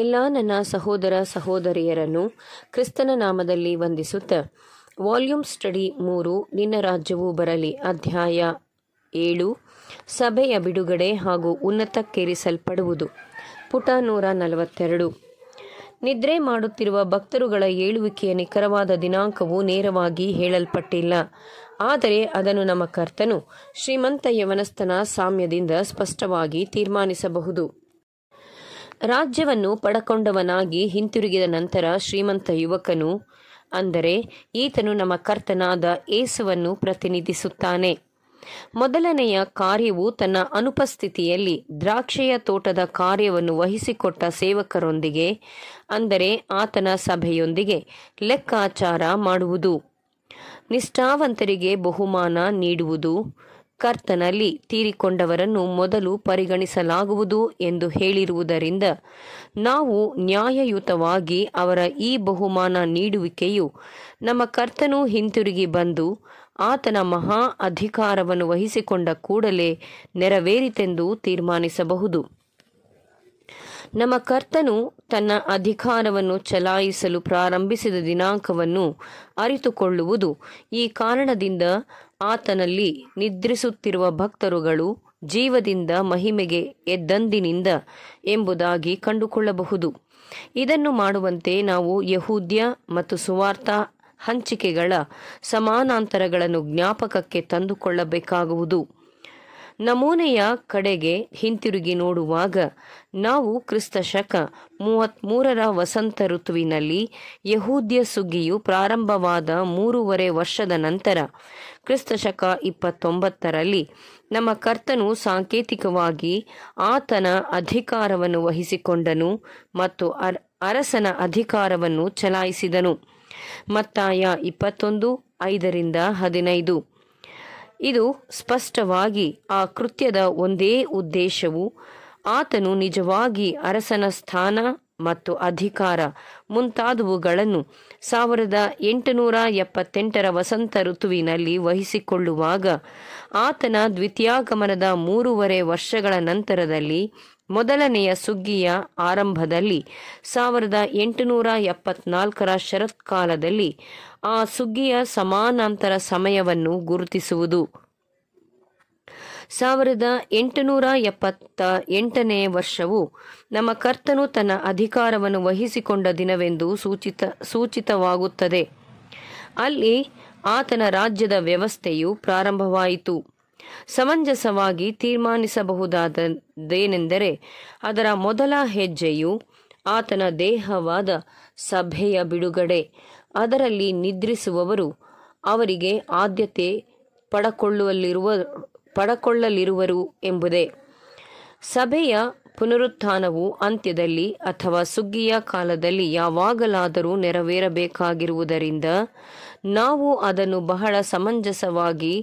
ಎಲ್ಲ ನನ್ನ ಸಹೋದರ ಸಹೋದರಿಯರನ್ನು ಕ್ರಿಸ್ತನ ನಾಮದಲ್ಲಿ ವಂದಿಸುತ್ತ ವಾಲ್ಯೂಮ್ ಸ್ಟಡಿ ಮೂರು ನಿನ್ನ ರಾಜ್ಯವು ಬರಲಿ ಅಧ್ಯಾಯ ಏಳು ಸಭೆಯ ಬಿಡುಗಡೆ ಹಾಗೂ ಉನ್ನತಕ್ಕೇರಿಸಲ್ಪಡುವುದು ಪುಟ ನೂರ ನಲವತ್ತೆರಡು ನಿದ್ರೆ ಮಾಡುತ್ತಿರುವ ಭಕ್ತರುಗಳ ಏಳುವಿಕೆಯ ನಿಖರವಾದ ದಿನಾಂಕವು ನೇರವಾಗಿ ಹೇಳಲ್ಪಟ್ಟಿಲ್ಲ ಆದರೆ ಅದನ್ನು ನಮ್ಮ ಕರ್ತನು ಶ್ರೀಮಂತ ಯವನಸ್ಥನ ಸಾಮ್ಯದಿಂದ ಸ್ಪಷ್ಟವಾಗಿ ತೀರ್ಮಾನಿಸಬಹುದು ರಾಜ್ಯವನ್ನು ಪಡಕೊಂಡವನಾಗಿ ಹಿಂತಿರುಗಿದ ನಂತರ ಶ್ರೀಮಂತ ಯುವಕನು ಅಂದರೆ ಈತನು ನಮ್ಮ ಕರ್ತನಾದ ಏಸುವನ್ನು ಪ್ರತಿನಿಧಿಸುತ್ತಾನೆ ಮೊದಲನೆಯ ಕಾರ್ಯವು ತನ್ನ ಅನುಪಸ್ಥಿತಿಯಲ್ಲಿ ದ್ರಾಕ್ಷೆಯ ತೋಟದ ಕಾರ್ಯವನ್ನು ವಹಿಸಿಕೊಟ್ಟ ಸೇವಕರೊಂದಿಗೆ ಅಂದರೆ ಆತನ ಸಭೆಯೊಂದಿಗೆ ಲೆಕ್ಕಾಚಾರ ಮಾಡುವುದು ನಿಷ್ಠಾವಂತರಿಗೆ ಬಹುಮಾನ ನೀಡುವುದು ಕರ್ತನಲ್ಲಿ ತೀರಿಕೊಂಡವರನ್ನು ಮೊದಲು ಪರಿಗಣಿಸಲಾಗುವುದು ಎಂದು ಹೇಳಿರುವುದರಿಂದ ನಾವು ನ್ಯಾಯಯುತವಾಗಿ ಅವರ ಈ ಬಹುಮಾನ ನೀಡುವಿಕೆಯು ನಮ್ಮ ಕರ್ತನು ಹಿಂತಿರುಗಿ ಬಂದು ಆತನ ಮಹಾ ಅಧಿಕಾರವನ್ನು ವಹಿಸಿಕೊಂಡ ಕೂಡಲೇ ನೆರವೇರಿತೆಂದು ತೀರ್ಮಾನಿಸಬಹುದು ನಮ್ಮ ಕರ್ತನು ತನ್ನ ಅಧಿಕಾರವನ್ನು ಚಲಾಯಿಸಲು ಪ್ರಾರಂಭಿಸಿದ ದಿನಾಂಕವನ್ನು ಅರಿತುಕೊಳ್ಳುವುದು ಈ ಕಾರಣದಿಂದ ಆತನಲ್ಲಿ ನಿದ್ರಿಸುತ್ತಿರುವ ಭಕ್ತರುಗಳು ಜೀವದಿಂದ ಮಹಿಮೆಗೆ ಎದ್ದಂದಿನಿಂದ ಎಂಬುದಾಗಿ ಕಂಡುಕೊಳ್ಳಬಹುದು ಇದನ್ನು ಮಾಡುವಂತೆ ನಾವು ಯಹೂದ್ಯ ಮತ್ತು ಸುವಾರ್ಥ ಹಂಚಿಕೆಗಳ ಸಮಾನಾಂತರಗಳನ್ನು ಜ್ಞಾಪಕಕ್ಕೆ ತಂದುಕೊಳ್ಳಬೇಕಾಗುವುದು ನಮೂನೆಯ ಕಡೆಗೆ ಹಿಂತಿರುಗಿ ನೋಡುವಾಗ ನಾವು ಕ್ರಿಸ್ತ ಶಕ ಮೂವತ್ಮೂರರ ವಸಂತ ಋತುವಿನಲ್ಲಿ ಯಹೂದ್ಯ ಸುಗ್ಗಿಯು ಪ್ರಾರಂಭವಾದ ಮೂರುವರೆ ವರ್ಷದ ನಂತರ ಕ್ರಿಸ್ತ ಶಕ ಇಪ್ಪತ್ತೊಂಬತ್ತರಲ್ಲಿ ನಮ್ಮ ಕರ್ತನು ಸಾಂಕೇತಿಕವಾಗಿ ಆತನ ಅಧಿಕಾರವನ್ನು ವಹಿಸಿಕೊಂಡನು ಮತ್ತು ಅರಸನ ಅಧಿಕಾರವನ್ನು ಚಲಾಯಿಸಿದನು ಮತ್ತಾಯ ಇಪ್ಪತ್ತೊಂದು ಐದರಿಂದ ಹದಿನೈದು ಇದು ಸ್ಪಷ್ಟವಾಗಿ ಆ ಕೃತ್ಯದ ಒಂದೇ ಉದ್ದೇಶವು ಆತನು ನಿಜವಾಗಿ ಅರಸನ ಸ್ಥಾನ ಮತ್ತು ಅಧಿಕಾರ ಮುಂತಾದವುಗಳನ್ನು ಸಾವಿರದ ಎಂಟುನೂರ ಎಪ್ಪತ್ತೆಂಟರ ವಸಂತ ಋತುವಿನಲ್ಲಿ ವಹಿಸಿಕೊಳ್ಳುವಾಗ ಆತನ ದ್ವಿತೀಯಾಗಮನದ ಮೂರುವರೆ ವರ್ಷಗಳ ನಂತರದಲ್ಲಿ ಮೊದಲನೆಯ ಸುಗ್ಗಿಯ ಆರಂಭದಲ್ಲಿ ಸಾವಿರದ ಎಂಟುನೂರ ಎಪ್ಪತ್ನಾಲ್ಕರ ಶರತ್ಕಾಲದಲ್ಲಿ ಆ ಸುಗ್ಗಿಯ ಸಮಾನಾಂತರ ಸಮಯವನ್ನು ಗುರುತಿಸುವುದು ಸಾವಿರದ ಎಂಟುನೂರ ಎಪ್ಪತ್ತ ಎಂಟನೇ ವರ್ಷವು ನಮ್ಮ ಕರ್ತನು ತನ್ನ ಅಧಿಕಾರವನ್ನು ವಹಿಸಿಕೊಂಡ ದಿನವೆಂದು ಸೂಚಿತ ಸೂಚಿತವಾಗುತ್ತದೆ ಅಲ್ಲಿ ಆತನ ರಾಜ್ಯದ ವ್ಯವಸ್ಥೆಯು ಪ್ರಾರಂಭವಾಯಿತು ಸಮಂಜಸವಾಗಿ ತೀರ್ಮಾನಿಸಬಹುದಾದದೇನೆಂದರೆ ಅದರ ಮೊದಲ ಹೆಜ್ಜೆಯು ಆತನ ದೇಹವಾದ ಸಭೆಯ ಬಿಡುಗಡೆ ಅದರಲ್ಲಿ ನಿದ್ರಿಸುವವರು ಅವರಿಗೆ ಆದ್ಯತೆ ಪಡಕೊಳ್ಳುವಲ್ಲಿರುವ ಪಡಕೊಳ್ಳಲಿರುವರು ಎಂಬುದೇ ಸಭೆಯ ಪುನರುತ್ಥಾನವು ಅಂತ್ಯದಲ್ಲಿ ಅಥವಾ ಸುಗ್ಗಿಯ ಕಾಲದಲ್ಲಿ ಯಾವಾಗಲಾದರೂ ನೆರವೇರಬೇಕಾಗಿರುವುದರಿಂದ ನಾವು ಅದನ್ನು ಬಹಳ ಸಮಂಜಸವಾಗಿ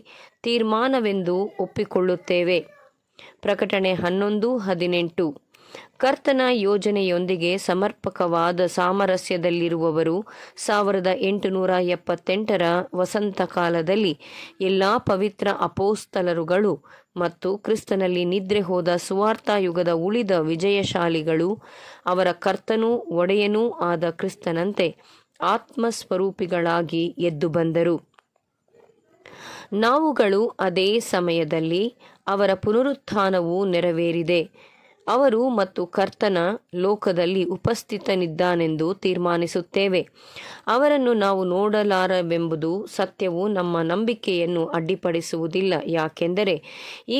ತೀರ್ಮಾನವೆಂದು ಒಪ್ಪಿಕೊಳ್ಳುತ್ತೇವೆ ಪ್ರಕಟಣೆ ಹನ್ನೊಂದು ಹದಿನೆಂಟು ಕರ್ತನ ಯೋಜನೆಯೊಂದಿಗೆ ಸಮರ್ಪಕವಾದ ಸಾಮರಸ್ಯದಲ್ಲಿರುವವರು ಸಾವಿರದ ಎಂಟುನೂರ ಎಪ್ಪತ್ತೆಂಟರ ವಸಂತ ಕಾಲದಲ್ಲಿ ಎಲ್ಲ ಪವಿತ್ರ ಅಪೋಸ್ತಲರುಗಳು ಮತ್ತು ಕ್ರಿಸ್ತನಲ್ಲಿ ನಿದ್ರೆ ಹೋದ ಯುಗದ ಉಳಿದ ವಿಜಯಶಾಲಿಗಳು ಅವರ ಕರ್ತನೂ ಒಡೆಯನೂ ಆದ ಕ್ರಿಸ್ತನಂತೆ ಆತ್ಮಸ್ವರೂಪಿಗಳಾಗಿ ಎದ್ದು ಬಂದರು ನಾವುಗಳು ಅದೇ ಸಮಯದಲ್ಲಿ ಅವರ ಪುನರುತ್ಥಾನವು ನೆರವೇರಿದೆ ಅವರು ಮತ್ತು ಕರ್ತನ ಲೋಕದಲ್ಲಿ ಉಪಸ್ಥಿತನಿದ್ದಾನೆಂದು ತೀರ್ಮಾನಿಸುತ್ತೇವೆ ಅವರನ್ನು ನಾವು ನೋಡಲಾರವೆಂಬುದು ಸತ್ಯವು ನಮ್ಮ ನಂಬಿಕೆಯನ್ನು ಅಡ್ಡಿಪಡಿಸುವುದಿಲ್ಲ ಯಾಕೆಂದರೆ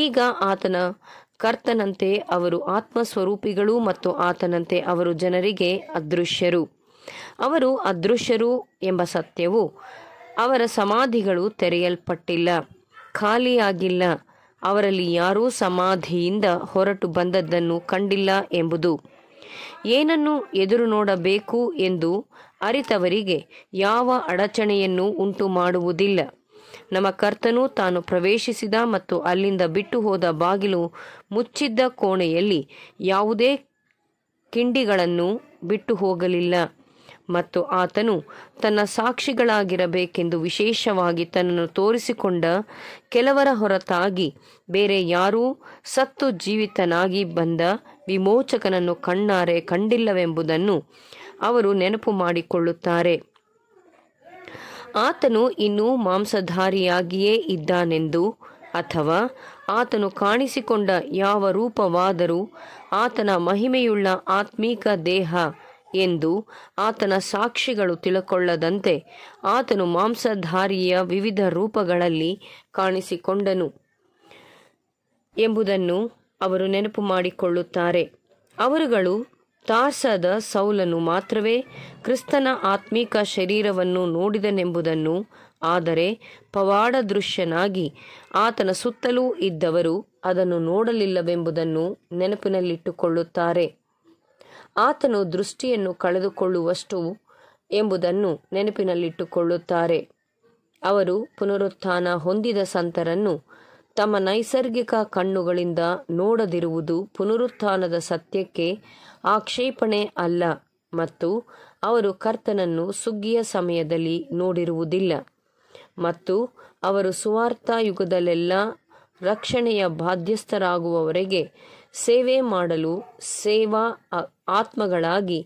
ಈಗ ಆತನ ಕರ್ತನಂತೆ ಅವರು ಆತ್ಮಸ್ವರೂಪಿಗಳು ಮತ್ತು ಆತನಂತೆ ಅವರು ಜನರಿಗೆ ಅದೃಶ್ಯರು ಅವರು ಅದೃಶ್ಯರು ಎಂಬ ಸತ್ಯವು ಅವರ ಸಮಾಧಿಗಳು ತೆರೆಯಲ್ಪಟ್ಟಿಲ್ಲ ಖಾಲಿಯಾಗಿಲ್ಲ ಅವರಲ್ಲಿ ಯಾರೂ ಸಮಾಧಿಯಿಂದ ಹೊರಟು ಬಂದದ್ದನ್ನು ಕಂಡಿಲ್ಲ ಎಂಬುದು ಏನನ್ನು ಎದುರು ನೋಡಬೇಕು ಎಂದು ಅರಿತವರಿಗೆ ಯಾವ ಅಡಚಣೆಯನ್ನು ಉಂಟು ಮಾಡುವುದಿಲ್ಲ ನಮ್ಮ ಕರ್ತನು ತಾನು ಪ್ರವೇಶಿಸಿದ ಮತ್ತು ಅಲ್ಲಿಂದ ಬಿಟ್ಟು ಹೋದ ಬಾಗಿಲು ಮುಚ್ಚಿದ್ದ ಕೋಣೆಯಲ್ಲಿ ಯಾವುದೇ ಕಿಂಡಿಗಳನ್ನು ಬಿಟ್ಟು ಹೋಗಲಿಲ್ಲ ಮತ್ತು ಆತನು ತನ್ನ ಸಾಕ್ಷಿಗಳಾಗಿರಬೇಕೆಂದು ವಿಶೇಷವಾಗಿ ತನ್ನನ್ನು ತೋರಿಸಿಕೊಂಡ ಕೆಲವರ ಹೊರತಾಗಿ ಬೇರೆ ಯಾರೂ ಸತ್ತು ಜೀವಿತನಾಗಿ ಬಂದ ವಿಮೋಚಕನನ್ನು ಕಣ್ಣಾರೆ ಕಂಡಿಲ್ಲವೆಂಬುದನ್ನು ಅವರು ನೆನಪು ಮಾಡಿಕೊಳ್ಳುತ್ತಾರೆ ಆತನು ಇನ್ನೂ ಮಾಂಸಧಾರಿಯಾಗಿಯೇ ಇದ್ದಾನೆಂದು ಅಥವಾ ಆತನು ಕಾಣಿಸಿಕೊಂಡ ಯಾವ ರೂಪವಾದರೂ ಆತನ ಮಹಿಮೆಯುಳ್ಳ ಆತ್ಮೀಕ ದೇಹ ಎಂದು ಆತನ ಸಾಕ್ಷಿಗಳು ತಿಳಕೊಳ್ಳದಂತೆ ಆತನು ಮಾಂಸಧಾರಿಯ ವಿವಿಧ ರೂಪಗಳಲ್ಲಿ ಕಾಣಿಸಿಕೊಂಡನು ಎಂಬುದನ್ನು ಅವರು ನೆನಪು ಮಾಡಿಕೊಳ್ಳುತ್ತಾರೆ ಅವರುಗಳು ತಾಸದ ಸೌಲನು ಮಾತ್ರವೇ ಕ್ರಿಸ್ತನ ಆತ್ಮೀಕ ಶರೀರವನ್ನು ನೋಡಿದನೆಂಬುದನ್ನು ಆದರೆ ಪವಾಡ ದೃಶ್ಯನಾಗಿ ಆತನ ಸುತ್ತಲೂ ಇದ್ದವರು ಅದನ್ನು ನೋಡಲಿಲ್ಲವೆಂಬುದನ್ನು ನೆನಪಿನಲ್ಲಿಟ್ಟುಕೊಳ್ಳುತ್ತಾರೆ ಆತನು ದೃಷ್ಟಿಯನ್ನು ಕಳೆದುಕೊಳ್ಳುವಷ್ಟು ಎಂಬುದನ್ನು ನೆನಪಿನಲ್ಲಿಟ್ಟುಕೊಳ್ಳುತ್ತಾರೆ ಅವರು ಪುನರುತ್ಥಾನ ಹೊಂದಿದ ಸಂತರನ್ನು ತಮ್ಮ ನೈಸರ್ಗಿಕ ಕಣ್ಣುಗಳಿಂದ ನೋಡದಿರುವುದು ಪುನರುತ್ಥಾನದ ಸತ್ಯಕ್ಕೆ ಆಕ್ಷೇಪಣೆ ಅಲ್ಲ ಮತ್ತು ಅವರು ಕರ್ತನನ್ನು ಸುಗ್ಗಿಯ ಸಮಯದಲ್ಲಿ ನೋಡಿರುವುದಿಲ್ಲ ಮತ್ತು ಅವರು ಸುವಾರ್ಥ ಯುಗದಲ್ಲೆಲ್ಲ ರಕ್ಷಣೆಯ ಬಾಧ್ಯಸ್ಥರಾಗುವವರೆಗೆ ಸೇವೆ ಮಾಡಲು ಸೇವಾ ಆತ್ಮಗಳಾಗಿ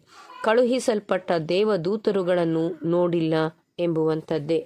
ಕಳುಹಿಸಲ್ಪಟ್ಟ ದೇವದೂತರುಗಳನ್ನು ನೋಡಿಲ್ಲ ಎಂಬುವಂಥದ್ದೇ